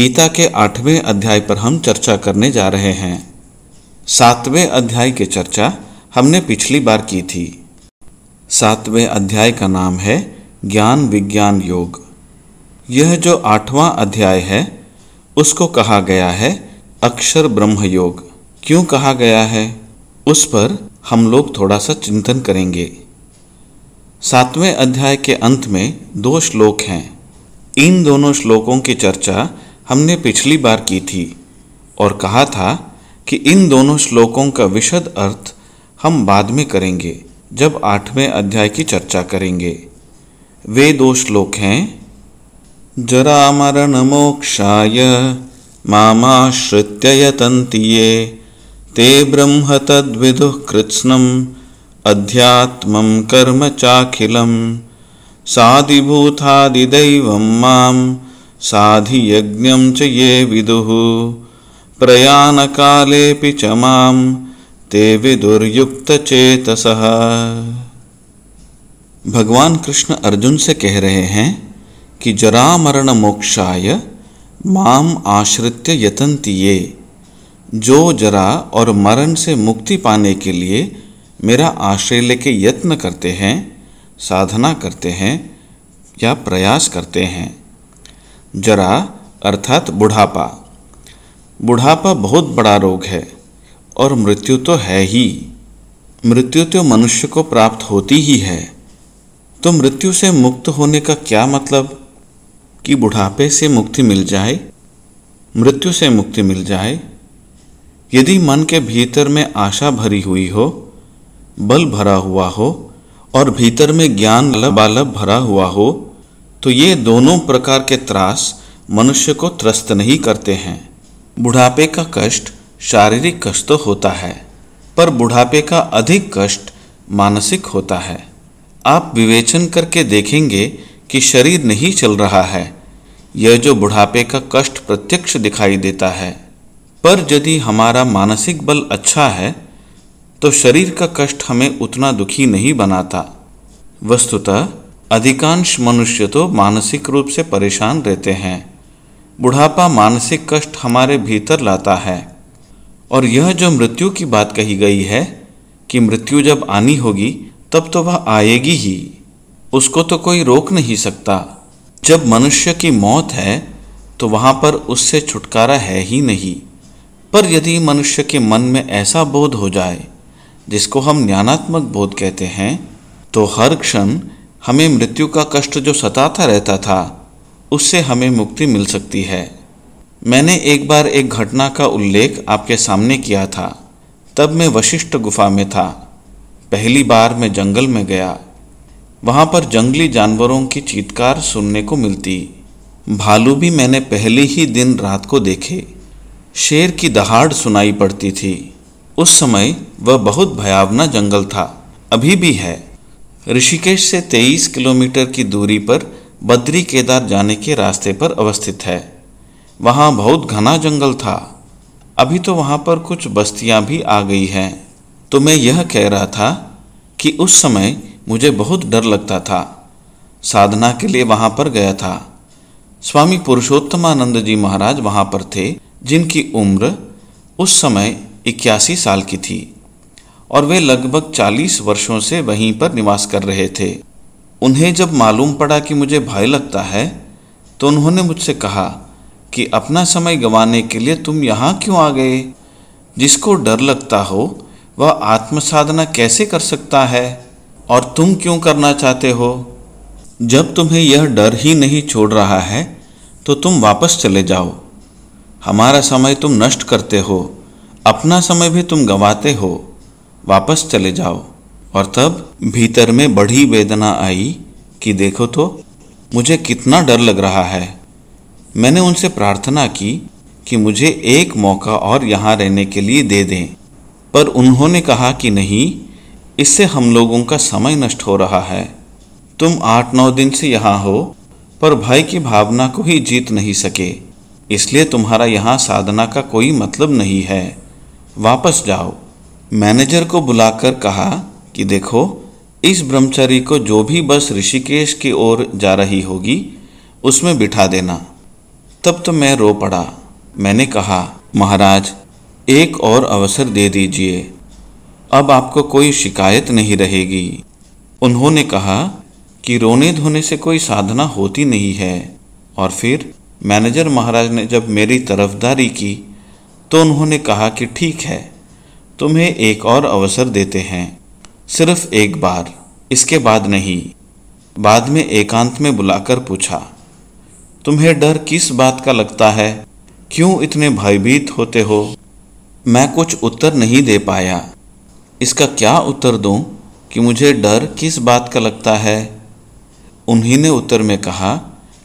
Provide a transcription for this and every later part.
गीता के आठवें अध्याय पर हम चर्चा करने जा रहे हैं सातवें अध्याय की चर्चा हमने पिछली बार की थी सातवें अध्याय का नाम है ज्ञान विज्ञान योग यह जो आठवां अध्याय है उसको कहा गया है अक्षर ब्रह्म योग क्यों कहा गया है उस पर हम लोग थोड़ा सा चिंतन करेंगे सातवें अध्याय के अंत में दो श्लोक हैं इन दोनों श्लोकों की चर्चा हमने पिछली बार की थी और कहा था कि इन दोनों श्लोकों का विशद अर्थ हम बाद में करेंगे जब आठवें अध्याय की चर्चा करेंगे वे दो श्लोक हैं जरा मरण मोक्षाय माश्रित ते ब्रह्म तद्विदुः कृत्स्नम् अध्यात्म कर्म चाखिलम सादिभूतादिदैवं मां साधि ये विदु प्रयाण काले ते ते चेतस भगवान कृष्ण अर्जुन से कह रहे हैं कि जरा मरण मोक्षाय माम आश्रित्य यतंत ये जो जरा और मरण से मुक्ति पाने के लिए मेरा आश्रय लेके यत्न करते हैं साधना करते हैं या प्रयास करते हैं जरा अर्थात बुढ़ापा बुढ़ापा बहुत बड़ा रोग है और मृत्यु तो है ही मृत्यु तो मनुष्य को प्राप्त होती ही है तो मृत्यु से मुक्त होने का क्या मतलब कि बुढ़ापे से मुक्ति मिल जाए मृत्यु से मुक्ति मिल जाए यदि मन के भीतर में आशा भरी हुई हो बल भरा हुआ हो और भीतर में ज्ञान लबालब भरा हुआ हो तो ये दोनों प्रकार के त्रास मनुष्य को त्रस्त नहीं करते हैं बुढ़ापे का कष्ट शारीरिक कष्ट तो होता है पर बुढ़ापे का अधिक कष्ट मानसिक होता है आप विवेचन करके देखेंगे कि शरीर नहीं चल रहा है यह जो बुढ़ापे का कष्ट प्रत्यक्ष दिखाई देता है पर यदि हमारा मानसिक बल अच्छा है तो शरीर का कष्ट हमें उतना दुखी नहीं बनाता वस्तुतः अधिकांश मनुष्य तो मानसिक रूप से परेशान रहते हैं बुढ़ापा मानसिक कष्ट हमारे भीतर लाता है और यह जो मृत्यु की बात कही गई है कि मृत्यु जब आनी होगी तब तो वह आएगी ही उसको तो कोई रोक नहीं सकता जब मनुष्य की मौत है तो वहाँ पर उससे छुटकारा है ही नहीं पर यदि मनुष्य के मन में ऐसा बोध हो जाए जिसको हम ज्ञानात्मक बोध कहते हैं तो हर क्षण हमें मृत्यु का कष्ट जो सताता रहता था उससे हमें मुक्ति मिल सकती है मैंने एक बार एक घटना का उल्लेख आपके सामने किया था तब मैं वशिष्ठ गुफा में था पहली बार मैं जंगल में गया वहाँ पर जंगली जानवरों की चीतकार सुनने को मिलती भालू भी मैंने पहले ही दिन रात को देखे शेर की दहाड़ सुनाई पड़ती थी उस समय वह बहुत भयावना जंगल था अभी भी है ऋषिकेश से 23 किलोमीटर की दूरी पर बद्री केदार जाने के रास्ते पर अवस्थित है वहाँ बहुत घना जंगल था अभी तो वहाँ पर कुछ बस्तियाँ भी आ गई हैं तो मैं यह कह रहा था कि उस समय मुझे बहुत डर लगता था साधना के लिए वहाँ पर गया था स्वामी पुरुषोत्तमानंद जी महाराज वहाँ पर थे जिनकी उम्र उस समय इक्यासी साल की थी और वे लगभग 40 वर्षों से वहीं पर निवास कर रहे थे उन्हें जब मालूम पड़ा कि मुझे भय लगता है तो उन्होंने मुझसे कहा कि अपना समय गंवाने के लिए तुम यहाँ क्यों आ गए जिसको डर लगता हो वह आत्मसाधना कैसे कर सकता है और तुम क्यों करना चाहते हो जब तुम्हें यह डर ही नहीं छोड़ रहा है तो तुम वापस चले जाओ हमारा समय तुम नष्ट करते हो अपना समय भी तुम गंवाते हो वापस चले जाओ और तब भीतर में बड़ी वेदना आई कि देखो तो मुझे कितना डर लग रहा है मैंने उनसे प्रार्थना की कि मुझे एक मौका और यहाँ रहने के लिए दे दें पर उन्होंने कहा कि नहीं इससे हम लोगों का समय नष्ट हो रहा है तुम आठ नौ दिन से यहाँ हो पर भाई की भावना को ही जीत नहीं सके इसलिए तुम्हारा यहाँ साधना का कोई मतलब नहीं है वापस जाओ मैनेजर को बुलाकर कहा कि देखो इस ब्रह्मचारी को जो भी बस ऋषिकेश की ओर जा रही होगी उसमें बिठा देना तब तो मैं रो पड़ा मैंने कहा महाराज एक और अवसर दे दीजिए अब आपको कोई शिकायत नहीं रहेगी उन्होंने कहा कि रोने धोने से कोई साधना होती नहीं है और फिर मैनेजर महाराज ने जब मेरी तरफदारी की तो उन्होंने कहा कि ठीक है तुम्हें एक और अवसर देते हैं सिर्फ एक बार इसके बाद नहीं बाद में एकांत में बुलाकर पूछा तुम्हें डर किस बात का लगता है क्यों इतने भयभीत होते हो मैं कुछ उत्तर नहीं दे पाया इसका क्या उत्तर दूं कि मुझे डर किस बात का लगता है उन्हीं ने उत्तर में कहा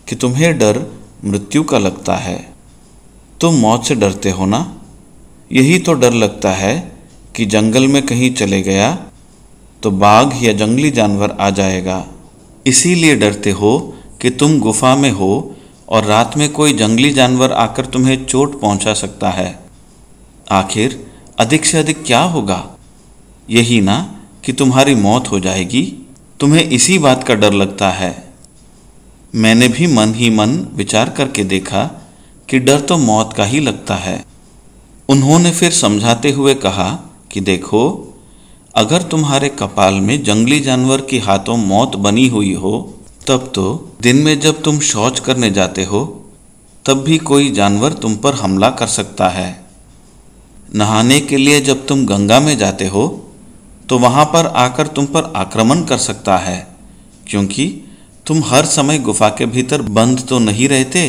कि तुम्हें डर मृत्यु का लगता है तुम मौत से डरते हो ना यही तो डर लगता है कि जंगल में कहीं चले गया तो बाघ या जंगली जानवर आ जाएगा इसीलिए डरते हो कि तुम गुफा में हो और रात में कोई जंगली जानवर आकर तुम्हें चोट पहुंचा सकता है आखिर अधिक से अधिक क्या होगा यही ना कि तुम्हारी मौत हो जाएगी तुम्हें इसी बात का डर लगता है मैंने भी मन ही मन विचार करके देखा कि डर तो मौत का ही लगता है उन्होंने फिर समझाते हुए कहा कि देखो अगर तुम्हारे कपाल में जंगली जानवर की हाथों मौत बनी हुई हो तब तो दिन में जब तुम शौच करने जाते हो तब भी कोई जानवर तुम पर हमला कर सकता है नहाने के लिए जब तुम गंगा में जाते हो तो वहाँ पर आकर तुम पर आक्रमण कर सकता है क्योंकि तुम हर समय गुफा के भीतर बंद तो नहीं रहते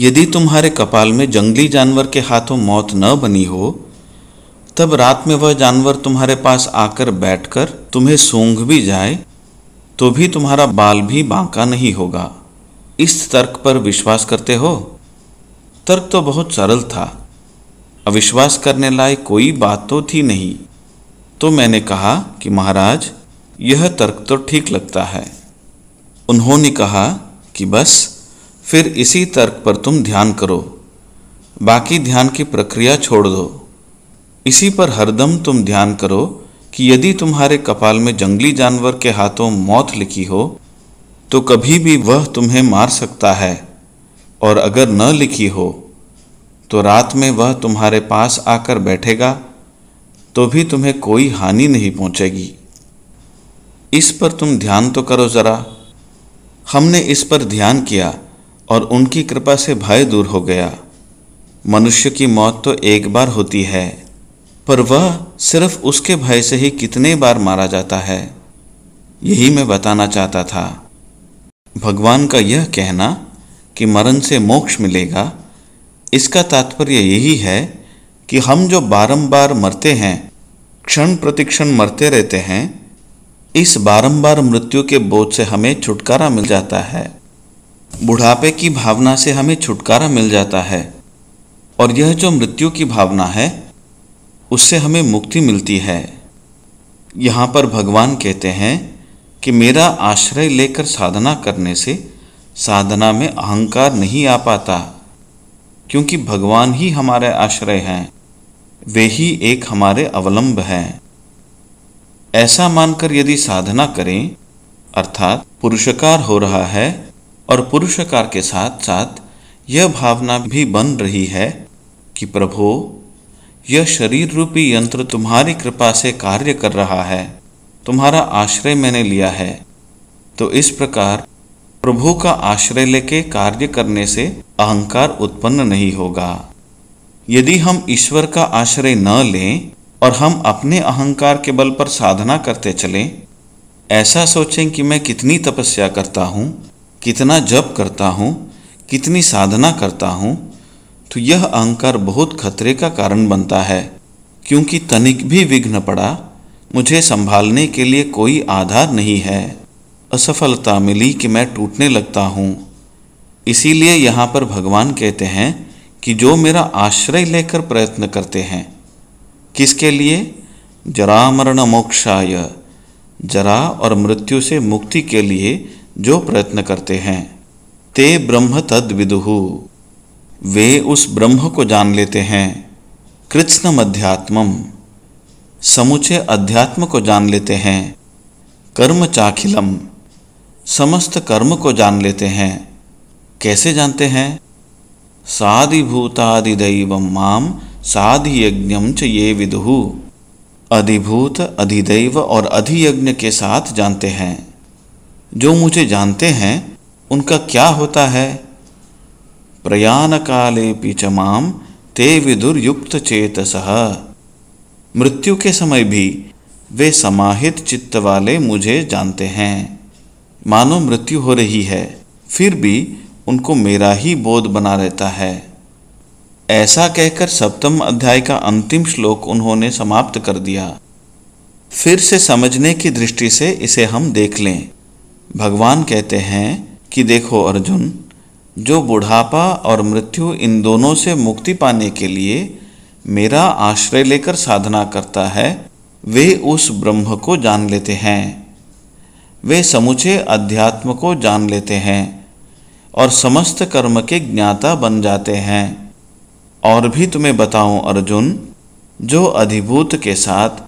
यदि तुम्हारे कपाल में जंगली जानवर के हाथों मौत न बनी हो तब रात में वह जानवर तुम्हारे पास आकर बैठकर तुम्हें सूंघ भी जाए तो भी तुम्हारा बाल भी बांका नहीं होगा इस तर्क पर विश्वास करते हो तर्क तो बहुत सरल था अविश्वास करने लायक कोई बात तो थी नहीं तो मैंने कहा कि महाराज यह तर्क तो ठीक लगता है उन्होंने कहा कि बस फिर इसी तर्क पर तुम ध्यान करो बाकी ध्यान की प्रक्रिया छोड़ दो इसी पर हरदम तुम ध्यान करो कि यदि तुम्हारे कपाल में जंगली जानवर के हाथों मौत लिखी हो तो कभी भी वह तुम्हें मार सकता है और अगर न लिखी हो तो रात में वह तुम्हारे पास आकर बैठेगा तो भी तुम्हें कोई हानि नहीं पहुंचेगी इस पर तुम ध्यान तो करो ज़रा हमने इस पर ध्यान किया और उनकी कृपा से भय दूर हो गया मनुष्य की मौत तो एक बार होती है पर वह सिर्फ उसके भय से ही कितने बार मारा जाता है यही मैं बताना चाहता था भगवान का यह कहना कि मरण से मोक्ष मिलेगा इसका तात्पर्य यही है कि हम जो बारंबार मरते हैं क्षण प्रतिक्षण मरते रहते हैं इस बारंबार मृत्यु के बोझ से हमें छुटकारा मिल जाता है बुढ़ापे की भावना से हमें छुटकारा मिल जाता है और यह जो मृत्यु की भावना है उससे हमें मुक्ति मिलती है यहाँ पर भगवान कहते हैं कि मेरा आश्रय लेकर साधना करने से साधना में अहंकार नहीं आ पाता क्योंकि भगवान ही हमारे आश्रय हैं वे ही एक हमारे अवलंब हैं ऐसा मानकर यदि साधना करें अर्थात पुरुषकार हो रहा है और पुरुषकार के साथ साथ यह भावना भी बन रही है कि प्रभो यह शरीर रूपी यंत्र तुम्हारी कृपा से कार्य कर रहा है तुम्हारा आश्रय मैंने लिया है तो इस प्रकार प्रभु का आश्रय लेके कार्य करने से अहंकार उत्पन्न नहीं होगा यदि हम ईश्वर का आश्रय न लें और हम अपने अहंकार के बल पर साधना करते चलें ऐसा सोचें कि मैं कितनी तपस्या करता हूँ कितना जप करता हूँ कितनी साधना करता हूँ तो यह अहंकार बहुत खतरे का कारण बनता है क्योंकि तनिक भी विघ्न पड़ा मुझे संभालने के लिए कोई आधार नहीं है असफलता मिली कि मैं टूटने लगता हूँ इसीलिए यहाँ पर भगवान कहते हैं कि जो मेरा आश्रय लेकर प्रयत्न करते हैं किसके लिए जरा मरण मोक्षाय जरा और मृत्यु से मुक्ति के लिए जो प्रयत्न करते हैं ते ब्रह्म तद विदुहु वे उस ब्रह्म को जान लेते हैं कृष्ण मध्यात्मम समुचे अध्यात्म को जान लेते हैं कर्म चाखिलम समस्त कर्म को जान लेते हैं कैसे जानते हैं साधिभूतादिदैव माम साधि च ये विदु अधिभूत अधिदैव और अधियज्ञ के साथ जानते हैं जो मुझे जानते हैं उनका क्या होता है प्रयाण काले माम ते विदुर्युक्त सह मृत्यु के समय भी वे समाहित चित्त वाले मुझे जानते हैं मानो मृत्यु हो रही है फिर भी उनको मेरा ही बोध बना रहता है ऐसा कहकर सप्तम अध्याय का अंतिम श्लोक उन्होंने समाप्त कर दिया फिर से समझने की दृष्टि से इसे हम देख लें भगवान कहते हैं कि देखो अर्जुन जो बुढ़ापा और मृत्यु इन दोनों से मुक्ति पाने के लिए मेरा आश्रय लेकर साधना करता है वे उस ब्रह्म को जान लेते हैं वे समूचे अध्यात्म को जान लेते हैं और समस्त कर्म के ज्ञाता बन जाते हैं और भी तुम्हें बताऊं अर्जुन जो अधिभूत के साथ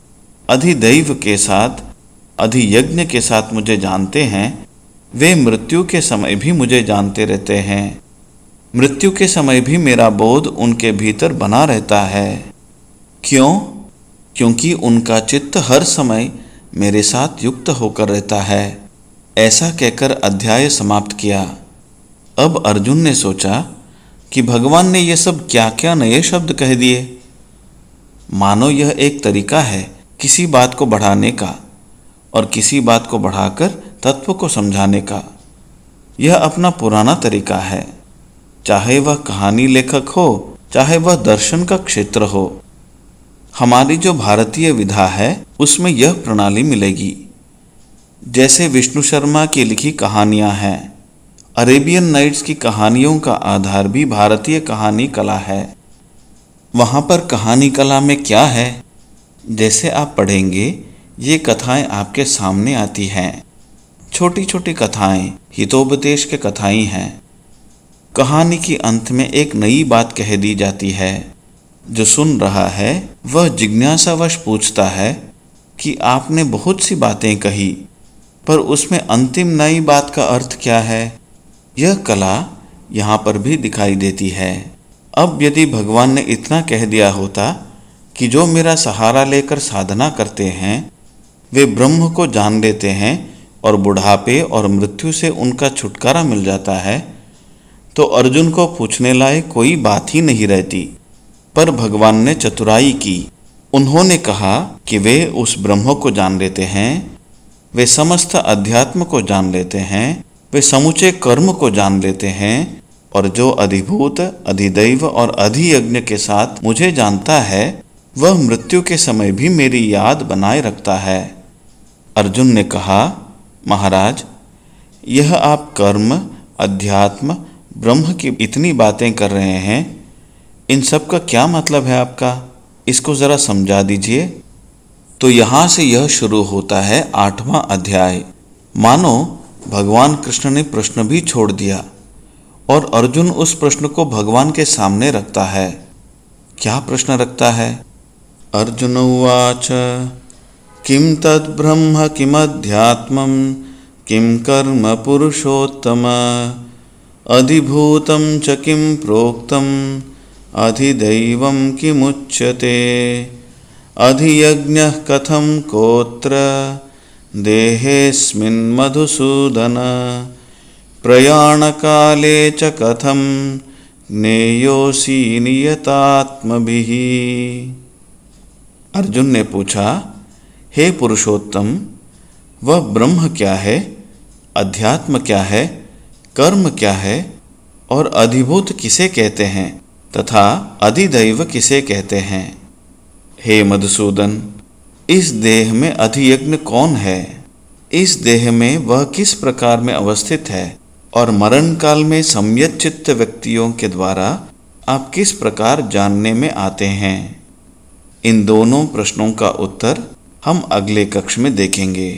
अधिदैव के साथ अधियज्ञ के साथ मुझे जानते हैं वे मृत्यु के समय भी मुझे जानते रहते हैं मृत्यु के समय भी मेरा बोध उनके भीतर बना रहता है क्यों क्योंकि उनका चित्त हर समय मेरे साथ युक्त होकर रहता है ऐसा कहकर अध्याय समाप्त किया अब अर्जुन ने सोचा कि भगवान ने यह सब क्या क्या नए शब्द कह दिए मानो यह एक तरीका है किसी बात को बढ़ाने का और किसी बात को बढ़ाकर तत्व को समझाने का यह अपना पुराना तरीका है चाहे वह कहानी लेखक हो चाहे वह दर्शन का क्षेत्र हो हमारी जो भारतीय विधा है उसमें यह प्रणाली मिलेगी जैसे विष्णु शर्मा की लिखी कहानियां हैं अरेबियन नाइट्स की कहानियों का आधार भी भारतीय कहानी कला है वहाँ पर कहानी कला में क्या है जैसे आप पढ़ेंगे ये कथाएं आपके सामने आती हैं छोटी छोटी कथाएं हितोपदेश के कथाएं हैं कहानी के अंत में एक नई बात कह दी जाती है जो सुन रहा है वह जिज्ञासावश पूछता है कि आपने बहुत सी बातें कही पर उसमें अंतिम नई बात का अर्थ क्या है यह कला यहाँ पर भी दिखाई देती है अब यदि भगवान ने इतना कह दिया होता कि जो मेरा सहारा लेकर साधना करते हैं वे ब्रह्म को जान लेते हैं और बुढ़ापे और मृत्यु से उनका छुटकारा मिल जाता है तो अर्जुन को पूछने लायक कोई बात ही नहीं रहती पर भगवान ने चतुराई की उन्होंने कहा कि वे उस ब्रह्म को जान लेते हैं वे समस्त अध्यात्म को जान लेते हैं वे समूचे कर्म को जान लेते हैं और जो अधिभूत अधिदैव और अधियज्ञ के साथ मुझे जानता है वह मृत्यु के समय भी मेरी याद बनाए रखता है अर्जुन ने कहा महाराज यह आप कर्म अध्यात्म ब्रह्म की इतनी बातें कर रहे हैं इन सब का क्या मतलब है आपका इसको ज़रा समझा दीजिए तो यहां से यह शुरू होता है आठवां अध्याय मानो भगवान कृष्ण ने प्रश्न भी छोड़ दिया और अर्जुन उस प्रश्न को भगवान के सामने रखता है क्या प्रश्न रखता है अर्जुन उवाच किं तद्ब्रह्म किमध्यात्मं किं कर्म पुरुषोत्तम अधिभूतं च किं प्रोक्तम् अधिदैवं किमुच्यते अधियज्ञः कथं कोत्र देहेऽस्मिन् मधुसूदन प्रयाणकाले च कथं ज्ञेयोऽसि नियतात्मभिः अर्जुन ने पूछा हे पुरुषोत्तम वह ब्रह्म क्या है अध्यात्म क्या है कर्म क्या है और अधिभूत किसे कहते हैं तथा अधिदैव किसे कहते हैं हे मधुसूदन इस देह में अधियज्ञ कौन है इस देह में वह किस प्रकार में अवस्थित है और मरण काल में सम्यक चित्त व्यक्तियों के द्वारा आप किस प्रकार जानने में आते हैं इन दोनों प्रश्नों का उत्तर हम अगले कक्ष में देखेंगे